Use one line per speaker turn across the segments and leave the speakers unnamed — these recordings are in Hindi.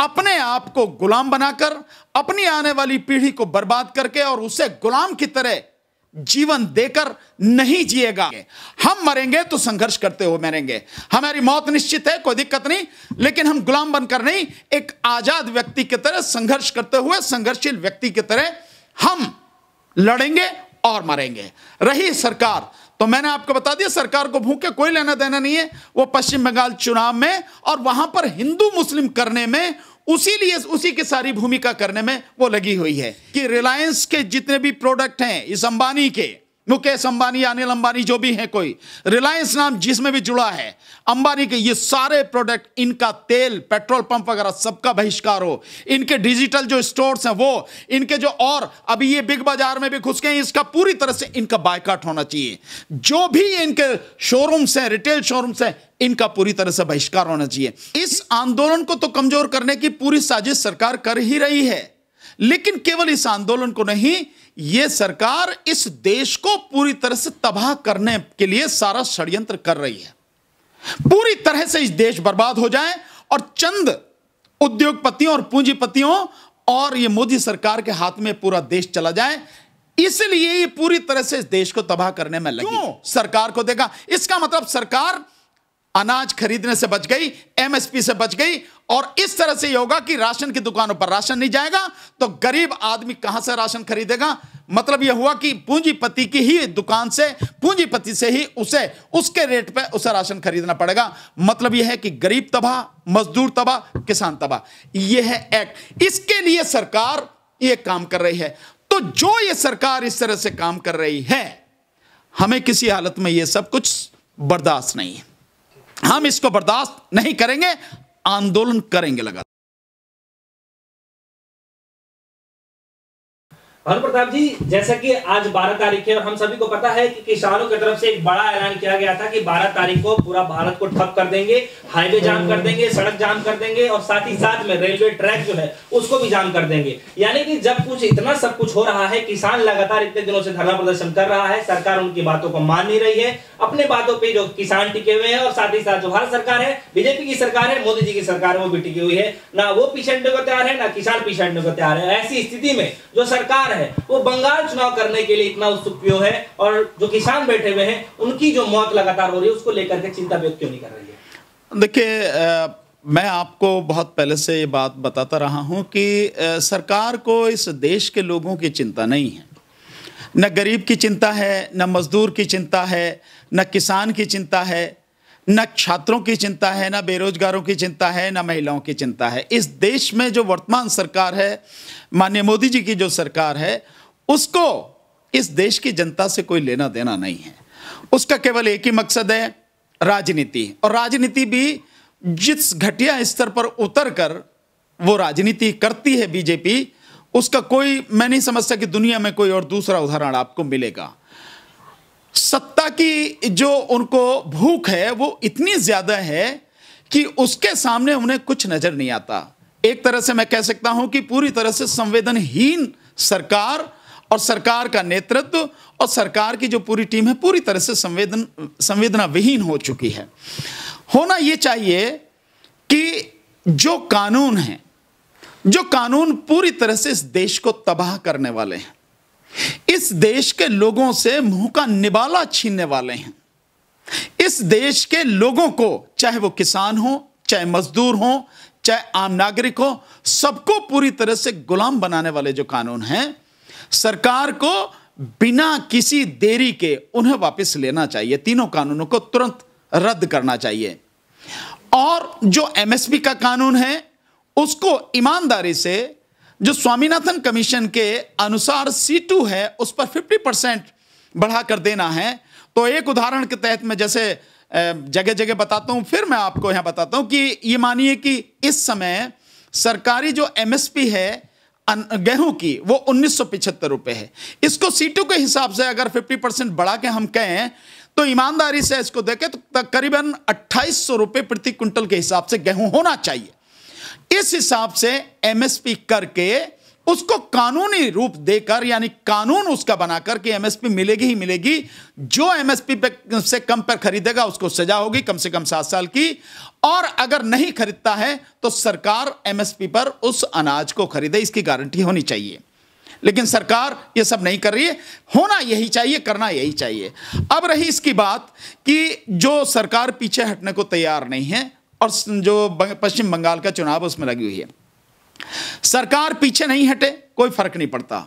अपने आप को गुलाम बनाकर अपनी आने वाली पीढ़ी को बर्बाद करके और उसे गुलाम की तरह जीवन देकर नहीं जिएगा हम मरेंगे तो संघर्ष करते हुए मरेंगे हमारी मौत निश्चित है कोई दिक्कत नहीं लेकिन हम गुलाम बनकर नहीं एक आजाद व्यक्ति की तरह संघर्ष करते हुए संघर्षशील व्यक्ति की तरह हम लड़ेंगे और मरेंगे रही सरकार तो मैंने आपको बता दिया सरकार को भूखे कोई लेना देना नहीं है वो पश्चिम बंगाल चुनाव में और वहां पर हिंदू मुस्लिम करने में उसी लिए उसी की सारी भूमिका करने में वो लगी हुई है कि रिलायंस के जितने भी प्रोडक्ट हैं इस अंबानी के मुकेश अंबानी अनिल अंबानी जो भी है कोई रिलायंस नाम जिसमें भी जुड़ा है अंबानी के ये सारे प्रोडक्ट इनका तेल पेट्रोल पंप वगैरह सबका बहिष्कार हो इनके डिजिटल जो स्टोर्स हैं वो इनके जो और अभी ये बिग बाजार में भी घुस गए इसका पूरी तरह से इनका बायकाट होना चाहिए जो भी इनके शोरूम्स हैं रिटेल शोरूम्स हैं इनका पूरी तरह से बहिष्कार होना चाहिए इस आंदोलन को तो कमजोर करने की पूरी साजिश सरकार कर ही रही है लेकिन केवल इस आंदोलन को नहीं ये सरकार इस देश को पूरी तरह से तबाह करने के लिए सारा षड्यंत्र कर रही है पूरी तरह से इस देश बर्बाद हो जाए और चंद उद्योगपतियों और पूंजीपतियों और ये मोदी सरकार के हाथ में पूरा देश चला जाए इसलिए ये पूरी तरह से इस देश को तबाह करने में लगी सरकार को देखा इसका मतलब सरकार अनाज खरीदने से बच गई एमएसपी से बच गई और इस तरह से यह होगा कि राशन की दुकानों पर राशन नहीं जाएगा तो गरीब आदमी कहां से राशन खरीदेगा मतलब यह हुआ कि पूंजीपति की ही दुकान से पूंजीपति से ही उसे उसके रेट पे उसे राशन खरीदना पड़ेगा मतलब यह है कि गरीब तबाह मजदूर तबाह किसान तबाह यह है एक्ट इसके लिए सरकार ये काम कर रही है तो जो ये सरकार इस तरह से काम कर रही है हमें किसी हालत में यह सब कुछ बर्दाश्त नहीं है हम इसको बर्दाश्त नहीं करेंगे आंदोलन करेंगे लगातार
भानु प्रताप जी जैसा कि आज 12 तारीख है और हम सभी को पता है कि किसानों की तरफ से एक बड़ा ऐलान किया गया था कि 12 तारीख को पूरा भारत को ठप कर देंगे हाईवे जाम कर हम्म। देंगे सड़क जाम कर देंगे और साथ ही साथ में रेलवे ट्रैक जो है उसको भी जाम कर देंगे यानी कि जब कुछ इतना सब कुछ हो रहा है किसान लगातार इतने दिनों से धरना प्रदर्शन कर रहा है सरकार उनकी बातों को मान नहीं रही है अपने बातों पर जो किसान टिके हुए हैं और साथ ही साथ जो भारत सरकार है बीजेपी की सरकार है मोदी जी की सरकार है वो भी टिकी हुई है ना वो पीछे को तैयार है ना किसान पीछे को तैयार है ऐसी स्थिति में जो सरकार है वो बंगाल चुनाव करने के लिए इतना उत्सुक क्यों है और जो किसान बैठे हुए हैं उनकी जो मौत लगातार हो रही है उसको लेकर के चिंता व्यक्त क्यों नहीं कर रही
है देखिए मैं आपको बहुत पहले से ये बात बताता रहा हूँ कि सरकार को इस देश के लोगों की चिंता नहीं है न गरीब की चिंता है न मज़दूर की चिंता है न किसान की चिंता है न छात्रों की चिंता है न बेरोजगारों की चिंता है न महिलाओं की चिंता है इस देश में जो वर्तमान सरकार है माननीय मोदी जी की जो सरकार है उसको इस देश की जनता से कोई लेना देना नहीं है उसका केवल एक ही मकसद है राजनीति और राजनीति भी जिस घटिया स्तर पर उतर कर वो राजनीति करती है बीजेपी उसका कोई मैं नहीं समझता कि दुनिया में कोई और दूसरा उदाहरण आपको मिलेगा सत्ता की जो उनको भूख है वो इतनी ज्यादा है कि उसके सामने उन्हें कुछ नजर नहीं आता एक तरह से मैं कह सकता हूं कि पूरी तरह से संवेदनहीन सरकार और सरकार का नेतृत्व और सरकार की जो पूरी टीम है पूरी तरह से संवेदन संवेदना विहीन हो चुकी है होना ये चाहिए कि जो कानून है जो कानून पूरी तरह से इस देश को तबाह करने वाले हैं इस देश के लोगों से मुंह का निबाला छीनने वाले हैं इस देश के लोगों को चाहे वो किसान हो चाहे मजदूर हो चाहे आम नागरिक हो सबको पूरी तरह से गुलाम बनाने वाले जो कानून हैं सरकार को बिना किसी देरी के उन्हें वापस लेना चाहिए तीनों कानूनों को तुरंत रद्द करना चाहिए और जो एमएसपी का कानून है उसको ईमानदारी से जो स्वामीनाथन कमीशन के अनुसार सी टू है उस पर फिफ्टी परसेंट बढ़ा कर देना है तो एक उदाहरण के तहत में जैसे जगह जगह बताता हूँ फिर मैं आपको यहाँ बताता हूँ कि ये मानिए कि इस समय सरकारी जो एम है गेहूं की वो उन्नीस सौ रुपए है इसको सीटों के हिसाब से अगर 50 परसेंट बढ़ा के हम कहें तो ईमानदारी से इसको देखें तो करीबन अट्ठाईस सौ प्रति क्विंटल के हिसाब से गेहूं होना चाहिए इस हिसाब से एमएसपी करके उसको कानूनी रूप देकर यानी कानून उसका बनाकर कि एमएसपी मिलेगी ही मिलेगी जो एमएसपी पे से कम पर खरीदेगा उसको सजा होगी कम से कम सात साल की और अगर नहीं खरीदता है तो सरकार एमएसपी पर उस अनाज को खरीदे इसकी गारंटी होनी चाहिए लेकिन सरकार ये सब नहीं कर रही है होना यही चाहिए करना यही चाहिए अब रही इसकी बात कि जो सरकार पीछे हटने को तैयार नहीं है और जो पश्चिम बंगाल का चुनाव उसमें लगी हुई है सरकार पीछे नहीं हटे कोई फर्क नहीं पड़ता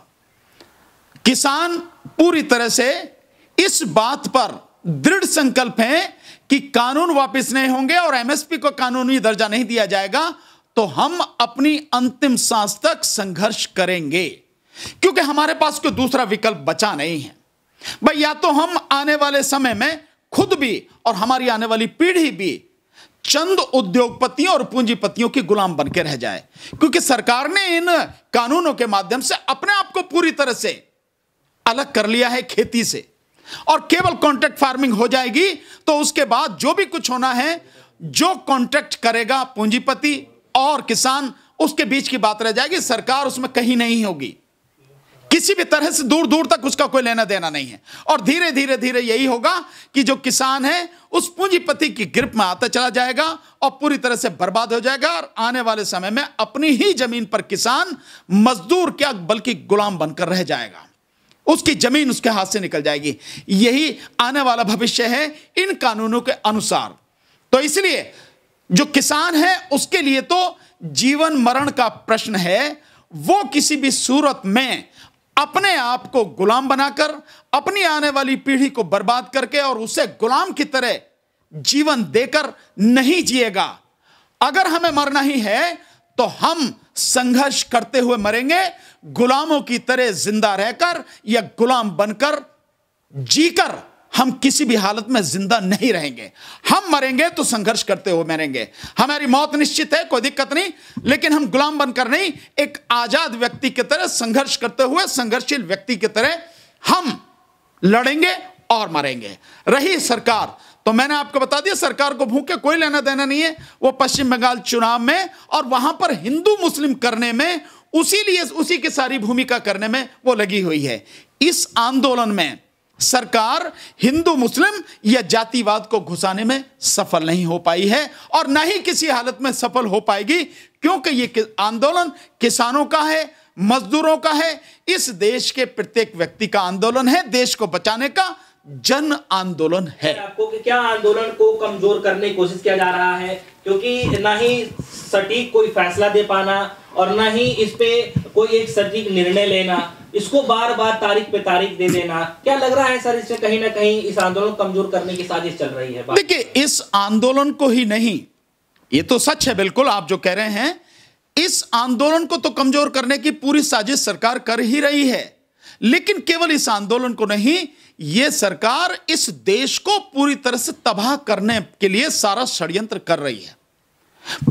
किसान पूरी तरह से इस बात पर दृढ़ संकल्प है कि कानून वापस नहीं होंगे और एमएसपी को कानूनी दर्जा नहीं दिया जाएगा तो हम अपनी अंतिम सांस तक संघर्ष करेंगे क्योंकि हमारे पास कोई दूसरा विकल्प बचा नहीं है भाई या तो हम आने वाले समय में खुद भी और हमारी आने वाली पीढ़ी भी चंद उद्योगपतियों और पूंजीपतियों के गुलाम बन के रह जाए क्योंकि सरकार ने इन कानूनों के माध्यम से अपने आप को पूरी तरह से अलग कर लिया है खेती से और केवल कॉन्ट्रैक्ट फार्मिंग हो जाएगी तो उसके बाद जो भी कुछ होना है जो कॉन्ट्रैक्ट करेगा पूंजीपति और किसान उसके बीच की बात रह जाएगी सरकार उसमें कहीं नहीं होगी किसी भी तरह से दूर दूर तक उसका कोई लेना देना नहीं है और धीरे धीरे धीरे यही होगा कि जो किसान है उस पूंजीपति की ग्रिप में आता चला जाएगा और पूरी तरह से बर्बाद हो जाएगा और आने वाले समय में अपनी ही जमीन पर किसान मजदूर क्या बल्कि गुलाम बनकर रह जाएगा उसकी जमीन उसके हाथ से निकल जाएगी यही आने वाला भविष्य है इन कानूनों के अनुसार तो इसलिए जो किसान है उसके लिए तो जीवन मरण का प्रश्न है वो किसी भी सूरत में अपने आप को गुलाम बनाकर अपनी आने वाली पीढ़ी को बर्बाद करके और उसे गुलाम की तरह जीवन देकर नहीं जिएगा अगर हमें मरना ही है तो हम संघर्ष करते हुए मरेंगे गुलामों की तरह जिंदा रहकर या गुलाम बनकर जीकर हम किसी भी हालत में जिंदा नहीं रहेंगे हम मरेंगे तो संघर्ष करते हुए मरेंगे हमारी मौत निश्चित है कोई दिक्कत नहीं लेकिन हम गुलाम बनकर नहीं एक आजाद व्यक्ति की तरह संघर्ष करते हुए संघर्षशील व्यक्ति की तरह हम लड़ेंगे और मरेंगे रही सरकार तो मैंने आपको बता दिया सरकार को भूखे कोई लेना देना नहीं है वो पश्चिम बंगाल चुनाव में और वहां पर हिंदू मुस्लिम करने में उसी लिए उसी की सारी भूमिका करने में वो लगी हुई है इस आंदोलन में सरकार हिंदू मुस्लिम या जातिवाद को घुसाने में सफल नहीं हो पाई है और न ही किसी हालत में सफल हो पाएगी क्योंकि ये आंदोलन किसानों का है मजदूरों का है इस देश के प्रत्येक व्यक्ति का आंदोलन है देश को बचाने का जन आंदोलन
है आपको कि क्या आंदोलन को कमजोर करने की कोशिश किया जा रहा है क्योंकि ना ही सटीक कोई फैसला दे पाना और ना ही इस पे कोई एक सटीक निर्णय लेना इसको बार बार तारीख पे तारीख दे देना क्या लग रहा है सर इससे कहीं ना कहीं इस आंदोलन कमजोर करने की साजिश चल रही है देखिए
इस आंदोलन को ही नहीं ये तो सच है बिल्कुल आप जो कह रहे हैं इस आंदोलन को तो कमजोर करने की पूरी साजिश सरकार कर ही रही है लेकिन केवल इस आंदोलन को नहीं यह सरकार इस देश को पूरी तरह से तबाह करने के लिए सारा षड्यंत्र कर रही है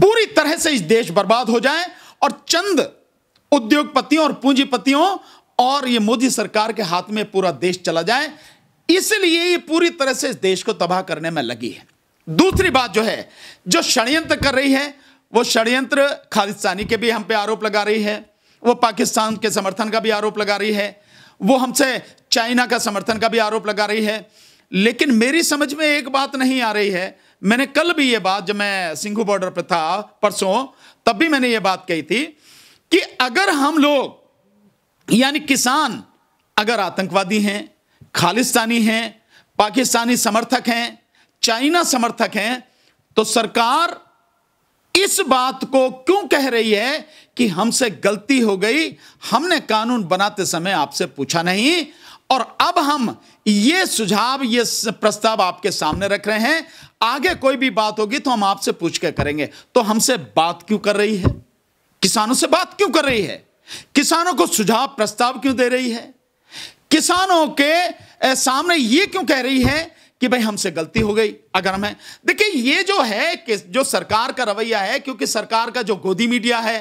पूरी तरह से इस देश बर्बाद हो जाए और चंद उद्योगपतियों और पूंजीपतियों और ये मोदी सरकार के हाथ में पूरा देश चला जाए इसलिए ये पूरी तरह से इस देश को तबाह करने में लगी है दूसरी बात जो है जो षड्यंत्र कर रही है वो षड्यंत्र खालिस्तानी के भी हम पे आरोप लगा रही है वो पाकिस्तान के समर्थन का भी आरोप लगा रही है वो हमसे चाइना का समर्थन का भी आरोप लगा रही है लेकिन मेरी समझ में एक बात नहीं आ रही है मैंने कल भी ये बात जब मैं सिंघू बॉर्डर पर था परसों तब भी मैंने ये बात कही थी कि अगर हम लोग यानी किसान अगर आतंकवादी हैं खालिस्तानी हैं पाकिस्तानी समर्थक हैं चाइना समर्थक हैं तो सरकार इस बात को क्यों कह रही है कि हमसे गलती हो गई हमने कानून बनाते समय आपसे पूछा नहीं और अब हम ये सुझाव ये प्रस्ताव आपके सामने रख रहे हैं आगे कोई भी बात होगी तो हम आपसे पूछ के करेंगे तो हमसे बात क्यों कर रही है किसानों से बात क्यों कर रही है किसानों को सुझाव प्रस्ताव क्यों दे रही है किसानों के सामने ये क्यों कह रही है कि भाई हमसे गलती हो गई अगर हमें देखिए ये जो है कि जो सरकार का रवैया है क्योंकि सरकार का जो गोदी मीडिया है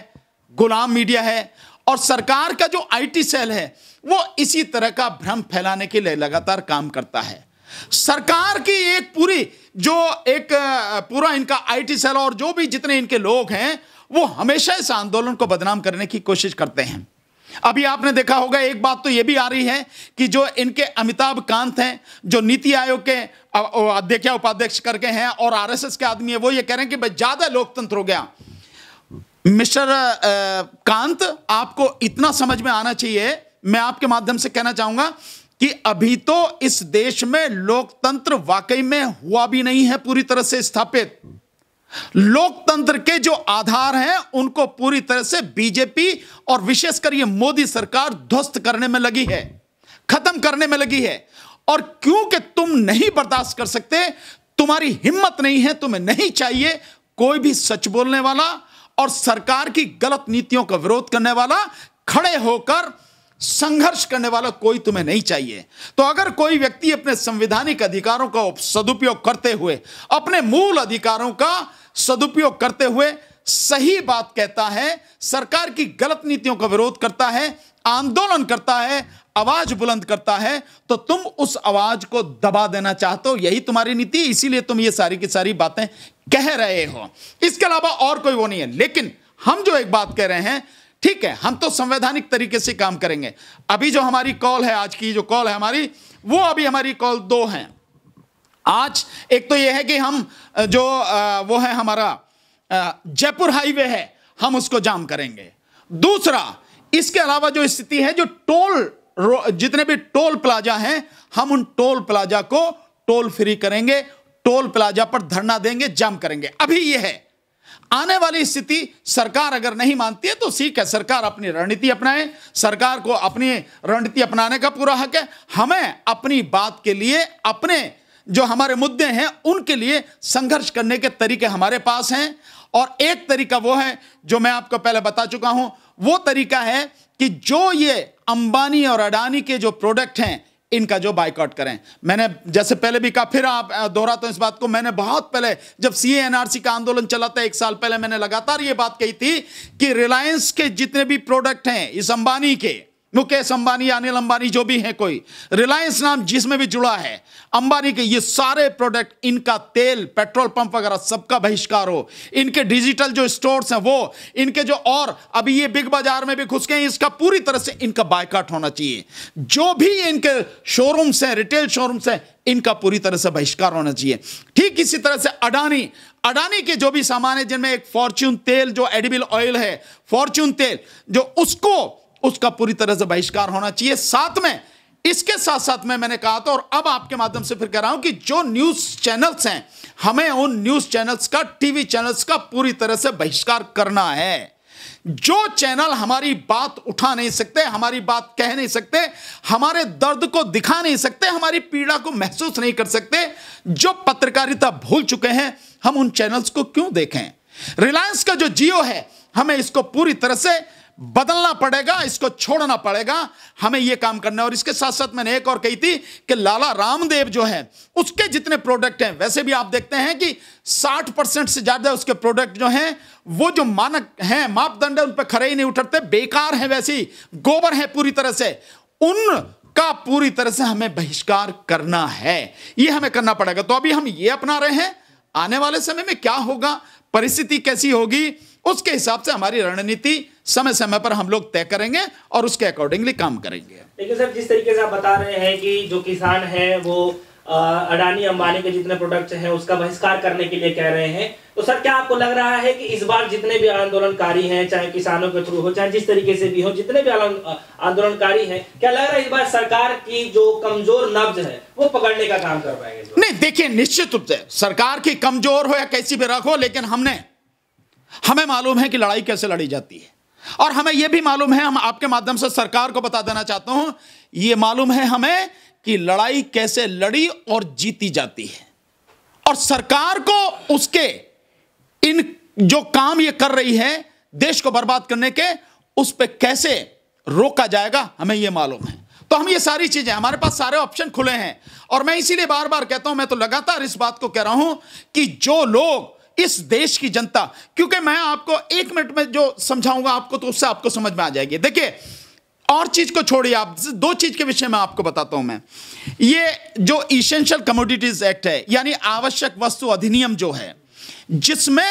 गुलाम मीडिया है और सरकार का जो आईटी सेल है वो इसी तरह का भ्रम फैलाने के लिए लगातार काम करता है सरकार की एक पूरी जो एक पूरा इनका आईटी सेल और जो भी जितने इनके लोग हैं वो हमेशा इस आंदोलन को बदनाम करने की कोशिश करते हैं अभी आपने देखा होगा एक बात तो यह भी आ रही है कि जो इनके अमिताभ कांत हैं जो नीति आयोग के अध्यक्ष या उपाध्यक्ष करके हैं और आरएसएस के आदमी है वो ये कह रहे हैं कि भाई ज्यादा लोकतंत्र हो गया मिस्टर कांत आपको इतना समझ में आना चाहिए मैं आपके माध्यम से कहना चाहूंगा कि अभी तो इस देश में लोकतंत्र वाकई में हुआ भी नहीं है पूरी तरह से स्थापित लोकतंत्र के जो आधार हैं उनको पूरी तरह से बीजेपी और विशेषकर ये मोदी सरकार ध्वस्त करने में लगी है खत्म करने में लगी है और क्योंकि तुम नहीं बर्दाश्त कर सकते तुम्हारी हिम्मत नहीं है तुम्हें नहीं चाहिए कोई भी सच बोलने वाला और सरकार की गलत नीतियों का विरोध करने वाला खड़े होकर संघर्ष करने वाला कोई तुम्हें नहीं चाहिए तो अगर कोई व्यक्ति अपने संविधानिक अधिकारों का सदुपयोग करते हुए अपने मूल अधिकारों का सदुपयोग करते हुए सही बात कहता है सरकार की गलत नीतियों का विरोध करता है आंदोलन करता है आवाज बुलंद करता है तो तुम उस आवाज को दबा देना चाहते हो यही तुम्हारी नीति इसीलिए तुम ये सारी की सारी बातें कह रहे हो इसके अलावा और कोई वो नहीं है लेकिन हम जो एक बात कह रहे हैं ठीक है हम तो संवैधानिक तरीके से काम करेंगे अभी जो हमारी कॉल है आज की जो कॉल है हमारी वो अभी हमारी कॉल दो हैं आज एक तो यह है कि हम जो वो है हमारा जयपुर हाईवे है हम उसको जाम करेंगे दूसरा इसके अलावा जो स्थिति है जो टोल जितने भी टोल प्लाजा हैं हम उन टोल प्लाजा को टोल फ्री करेंगे टोल प्लाजा पर धरना देंगे जाम करेंगे अभी यह है आने वाली स्थिति सरकार अगर नहीं मानती है तो ठीक है सरकार अपनी रणनीति अपनाए सरकार को अपनी रणनीति अपनाने का पूरा हक है हमें अपनी बात के लिए अपने जो हमारे मुद्दे हैं उनके लिए संघर्ष करने के तरीके हमारे पास हैं और एक तरीका वो है जो मैं आपको पहले बता चुका हूं वो तरीका है कि जो ये अंबानी और अडानी के जो प्रोडक्ट हैं इनका जो बाइकआउट करें मैंने जैसे पहले भी कहा फिर आप दोहराता हूं इस बात को मैंने बहुत पहले जब सी एनआरसी का आंदोलन चला था एक साल पहले मैंने लगातार ये बात कही थी कि रिलायंस के जितने भी प्रोडक्ट हैं इस अंबानी के मुकेश अंबानी अनिल अंबानी जो भी हैं कोई रिलायंस नाम जिसमें भी जुड़ा है अंबानी के ये सारे प्रोडक्ट इनका तेल पेट्रोल पंप वगैरह सबका बहिष्कार हो इनके डिजिटल जो स्टोर्स हैं वो इनके जो और अभी ये बिग बाजार में भी घुस गए इसका पूरी तरह से इनका बायकाट होना चाहिए जो भी इनके शोरूम्स हैं रिटेल शोरूम्स हैं इनका पूरी तरह से बहिष्कार होना चाहिए ठीक इसी तरह से अडानी अडानी के जो भी सामान है जिनमें एक फॉर्च्यून तेल जो एडिबिल ऑयल है फॉर्च्यून तेल जो उसको उसका पूरी तरह से बहिष्कार होना चाहिए साथ में इसके साथ साथ में मैंने कहा था और अब आपके माध्यम से फिर कह रहा हूं कि जो न्यूज चैनल्स हैं हमें उन न्यूज चैनल्स का टीवी चैनल्स का पूरी तरह से बहिष्कार करना है जो चैनल हमारी बात उठा नहीं सकते हमारी बात कह नहीं सकते हमारे दर्द को दिखा नहीं सकते हमारी पीड़ा को महसूस नहीं कर सकते जो पत्रकारिता भूल चुके हैं हम उन चैनल्स को क्यों देखें रिलायंस का जो जियो है हमें इसको पूरी तरह से बदलना पड़ेगा इसको छोड़ना पड़ेगा हमें यह काम करना है और इसके साथ साथ मैंने एक और कही थी कि लाला रामदेव जो है उसके जितने प्रोडक्ट हैं वैसे भी आप देखते हैं कि 60 परसेंट से ज्यादा उसके प्रोडक्ट जो हैं वो जो मानक हैं मापदंड है उन पर खरे ही नहीं उठते बेकार हैं वैसी गोबर है पूरी तरह से उन का पूरी तरह से हमें बहिष्कार करना है यह हमें करना पड़ेगा तो अभी हम ये अपना रहे हैं आने वाले समय में क्या होगा परिस्थिति कैसी होगी उसके हिसाब से हमारी रणनीति समय समय पर हम लोग तय करेंगे और उसके अकॉर्डिंगली काम करेंगे
लेकिन सर जिस तरीके से आप बता रहे हैं कि जो किसान है वो अडानी अंबानी के जितने प्रोडक्ट हैं उसका बहिष्कार करने के लिए कह रहे हैं तो सर क्या आपको लग रहा है कि इस बार जितने भी आंदोलनकारी हैं चाहे किसानों के थ्रू हो चाहे जिस तरीके से भी हो जितने भी आंदोलनकारी हैं क्या लग रहा है इस बार सरकार की जो कमजोर नब्ज है वो पकड़ने का काम कर पाएंगे
नहीं देखिए निश्चित रूप से सरकार की कमजोर हो या कैसी भी रख हो लेकिन हमने हमें मालूम है कि लड़ाई कैसे लड़ी जाती है और हमें यह भी मालूम है हम आपके माध्यम से सरकार को बता देना चाहता हूं यह मालूम है हमें कि लड़ाई कैसे लड़ी और जीती जाती है और सरकार को उसके इन जो काम ये कर रही है देश को बर्बाद करने के उस पर कैसे रोका जाएगा हमें यह मालूम है तो हम ये सारी चीजें हमारे पास सारे ऑप्शन खुले हैं और मैं इसीलिए बार बार कहता हूं मैं तो लगातार इस बात को कह रहा हूं कि जो लोग इस देश की जनता क्योंकि मैं आपको एक मिनट में जो समझाऊंगा आपको तो उससे आपको समझ में आ जाएगी देखिए और चीज को छोड़िए आप दो चीज के विषय में आपको बताता हूं मैं ये जो इसेंशियल कमोडिटीज एक्ट है यानी आवश्यक वस्तु अधिनियम जो है जिसमें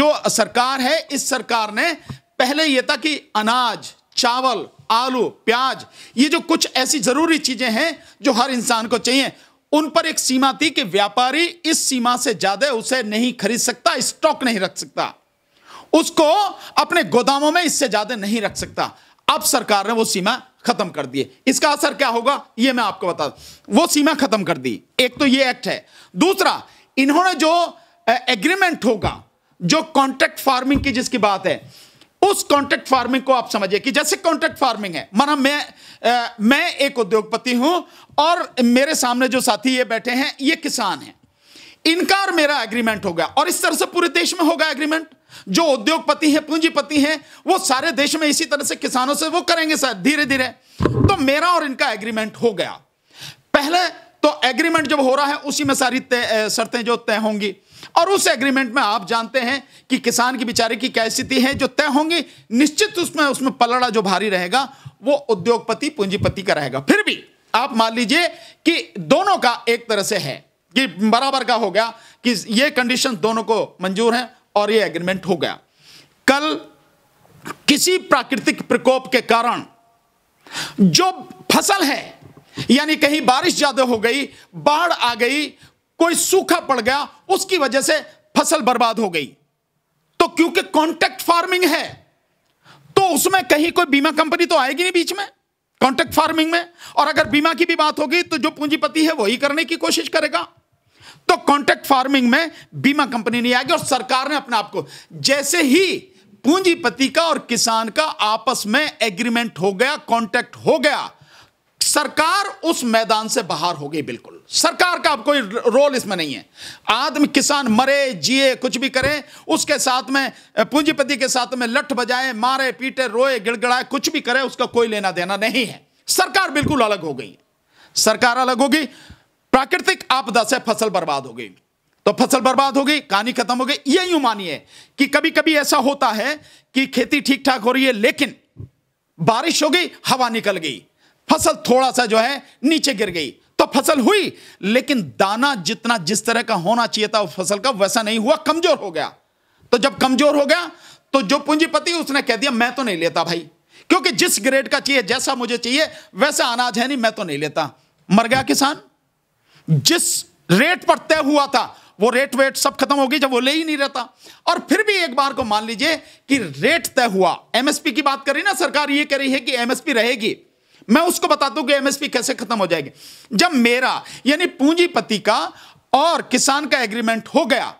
जो सरकार है इस सरकार ने पहले यह था कि अनाज चावल आलू प्याज ये जो कुछ ऐसी जरूरी चीजें हैं जो हर इंसान को चाहिए उन पर एक सीमा थी कि व्यापारी इस सीमा से ज्यादा उसे नहीं खरीद सकता स्टॉक नहीं रख सकता उसको अपने गोदामों में इससे ज्यादा नहीं रख सकता अब सरकार ने वो सीमा खत्म कर दी इसका असर क्या होगा ये मैं आपको बता वो सीमा खत्म कर दी एक तो ये एक्ट है दूसरा इन्होंने जो एग्रीमेंट होगा जो कॉन्ट्रैक्ट फार्मिंग की जिसकी बात है उस कॉन्ट्रैक्ट फार्मिंग को आप समझिए कि जैसे कॉन्ट्रैक्ट फार्मिंग है माना मैं आ, मैं एक उद्योगपति हूं और मेरे सामने जो साथी ये बैठे हैं ये किसान हैं इनका और मेरा एग्रीमेंट होगा और इस तरह से पूरे देश में होगा एग्रीमेंट जो उद्योगपति हैं पूंजीपति हैं वो सारे देश में इसी तरह से किसानों से वो करेंगे सर धीरे धीरे तो मेरा और इनका एग्रीमेंट हो गया पहले तो एग्रीमेंट जब हो रहा है उसी में सारी शर्तें जो तय होंगी और उस एग्रीमेंट में आप जानते हैं कि किसान की बेचारे की क्या स्थिति है जो तय होंगी निश्चित उसमें उसमें पलड़ा जो भारी रहेगा वो उद्योगपति पूंजीपति का रहेगा फिर भी आप मान लीजिए कि दोनों का एक तरह से है कि बराबर का हो गया कि ये कंडीशन दोनों को मंजूर है और ये एग्रीमेंट हो गया कल किसी प्राकृतिक प्रकोप के कारण जो फसल है यानी कहीं बारिश ज्यादा हो गई बाढ़ आ गई कोई सूखा पड़ गया उसकी वजह से फसल बर्बाद हो गई तो क्योंकि कॉन्ट्रैक्ट फार्मिंग है तो उसमें कहीं कोई बीमा कंपनी तो आएगी नहीं बीच में कॉन्ट्रैक्ट फार्मिंग में और अगर बीमा की भी बात होगी तो जो पूंजीपति है वही करने की कोशिश करेगा तो कॉन्ट्रैक्ट फार्मिंग में बीमा कंपनी नहीं आएगी और सरकार ने अपने आप को जैसे ही पूंजीपति का और किसान का आपस में एग्रीमेंट हो गया कॉन्ट्रैक्ट हो गया सरकार उस मैदान से बाहर हो गई बिल्कुल सरकार का कोई रोल इसमें नहीं है आदमी किसान मरे जिए कुछ भी करे उसके साथ में पूंजीपति के साथ में लठ बजाए मारे पीटे रोए गिड़गड़ाए कुछ भी करे उसका कोई लेना देना नहीं है सरकार बिल्कुल अलग हो गई सरकार अलग होगी प्राकृतिक आपदा से फसल बर्बाद हो गई तो फसल बर्बाद हो गई कहानी खत्म हो गई ये यूं मानिए कि कभी कभी ऐसा होता है कि खेती ठीक ठाक हो रही है लेकिन बारिश हो गई हवा निकल गई फसल थोड़ा सा जो है नीचे गिर गई तो फसल हुई लेकिन दाना जितना जिस तरह का होना चाहिए था फसल का वैसा नहीं हुआ कमजोर हो गया तो जब कमजोर हो गया तो जो पूंजीपति उसने कह दिया मैं तो नहीं लेता भाई क्योंकि जिस ग्रेड का चाहिए जैसा मुझे चाहिए वैसा अनाज है नहीं मैं तो नहीं लेता मर गया किसान जिस रेट पर तय हुआ था वो रेट वेट सब खत्म हो गई जब वो ले ही नहीं रहता और फिर भी एक बार को मान लीजिए कि रेट तय हुआ एमएसपी की बात करी ना सरकार ये कह रही है कि एमएसपी रहेगी मैं उसको बता दूं कि एमएसपी कैसे खत्म हो जाएगी जब मेरा यानी पूंजीपति का और किसान का एग्रीमेंट हो गया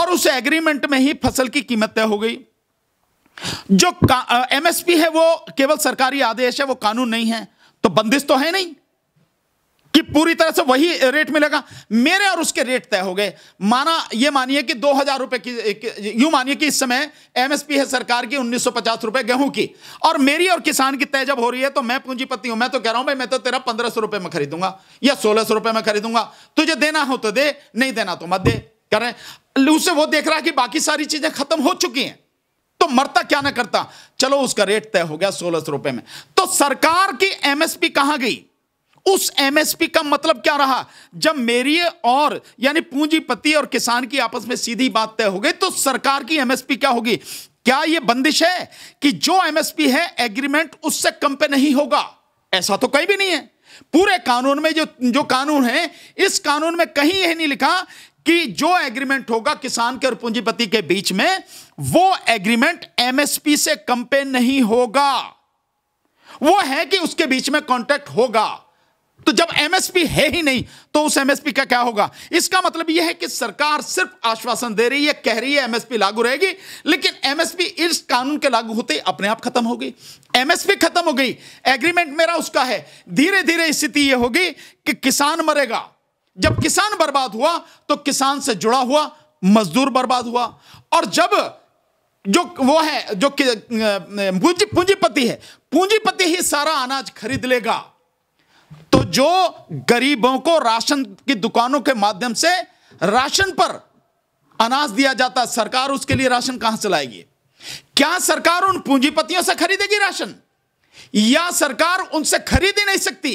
और उस एग्रीमेंट में ही फसल की कीमत तय हो गई जो एमएसपी है वो केवल सरकारी आदेश है वो कानून नहीं है तो बंदिश तो है नहीं कि पूरी तरह से वही रेट मिलेगा मेरे और उसके रेट तय हो गए माना ये मानिए कि दो हजार रुपए की यूं मानिए कि इस समय एमएसपी है सरकार की उन्नीस सौ पचास रुपए गेहूं की और मेरी और किसान की तय जब हो रही है तो मैं पूंजीपति हूं मैं तो कह रहा हूं भाई मैं तो तेरा पंद्रह सौ रुपए में खरीदूंगा या सोलह सौ रुपए में खरीदूंगा तुझे देना हो तो दे नहीं देना तो मत दे करें रहे उसे वो देख रहा है कि बाकी सारी चीजें खत्म हो चुकी हैं तो मरता क्या ना करता चलो उसका रेट तय हो गया सोलह सौ रुपए में तो सरकार की एमएसपी कहां गई उस एमएसपी का मतलब क्या रहा जब मेरी और यानी पूंजीपति और किसान की आपस में सीधी बात तय हो गई तो सरकार की एमएसपी क्या होगी क्या यह बंदिश है कि जो एमएसपी है एग्रीमेंट उससे कम पे नहीं होगा ऐसा तो कहीं भी नहीं है पूरे कानून में जो जो कानून है इस कानून में कहीं यह नहीं लिखा कि जो एग्रीमेंट होगा किसान के और पूंजीपति के बीच में वो एग्रीमेंट एमएसपी से कम पे नहीं होगा वो है कि उसके बीच में कॉन्ट्रैक्ट होगा तो जब एमएसपी है ही नहीं तो उस एमएसपी का क्या होगा इसका मतलब यह है कि सरकार सिर्फ आश्वासन दे रही है कह रही है एमएसपी लागू रहेगी लेकिन एमएसपी इस कानून के लागू होते ही अपने आप खत्म हो गई एमएसपी खत्म हो गई एग्रीमेंट मेरा उसका है धीरे धीरे स्थिति यह होगी कि किसान मरेगा जब किसान बर्बाद हुआ तो किसान से जुड़ा हुआ मजदूर बर्बाद हुआ और जब जो वो है जो पूंजीपति है पूंजीपति ही सारा अनाज खरीद लेगा जो गरीबों को राशन की दुकानों के माध्यम से राशन पर अनाज दिया जाता है सरकार उसके लिए राशन कहां से लाएगी क्या सरकार उन पूंजीपतियों से खरीदेगी राशन या सरकार उनसे खरीद ही नहीं सकती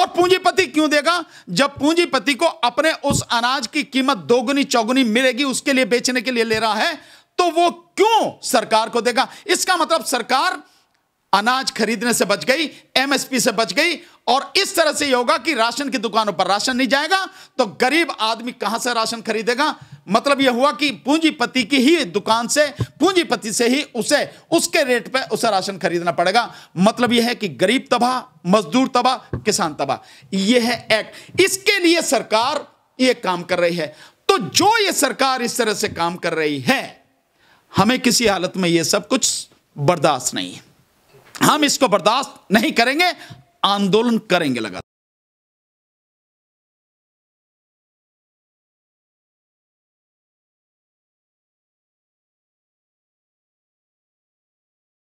और पूंजीपति क्यों देगा जब पूंजीपति को अपने उस अनाज की कीमत दोगुनी चौगुनी मिलेगी उसके लिए बेचने के लिए ले रहा है तो वो क्यों सरकार को देगा इसका मतलब सरकार अनाज खरीदने से बच गई एमएसपी से बच गई और इस तरह से ये होगा कि राशन की दुकानों पर राशन नहीं जाएगा तो गरीब आदमी कहां से राशन खरीदेगा मतलब यह हुआ कि पूंजीपति की ही दुकान से पूंजीपति से ही उसे उसके रेट पे उसे राशन खरीदना पड़ेगा मतलब यह है कि गरीब तबाह मजदूर तबाह किसान तबाह यह है एक्ट इसके लिए सरकार ये काम कर रही है तो जो ये सरकार इस तरह से काम कर रही है हमें किसी हालत में यह सब कुछ बर्दाश्त नहीं है हम इसको बर्दाश्त नहीं करेंगे आंदोलन करेंगे लगातार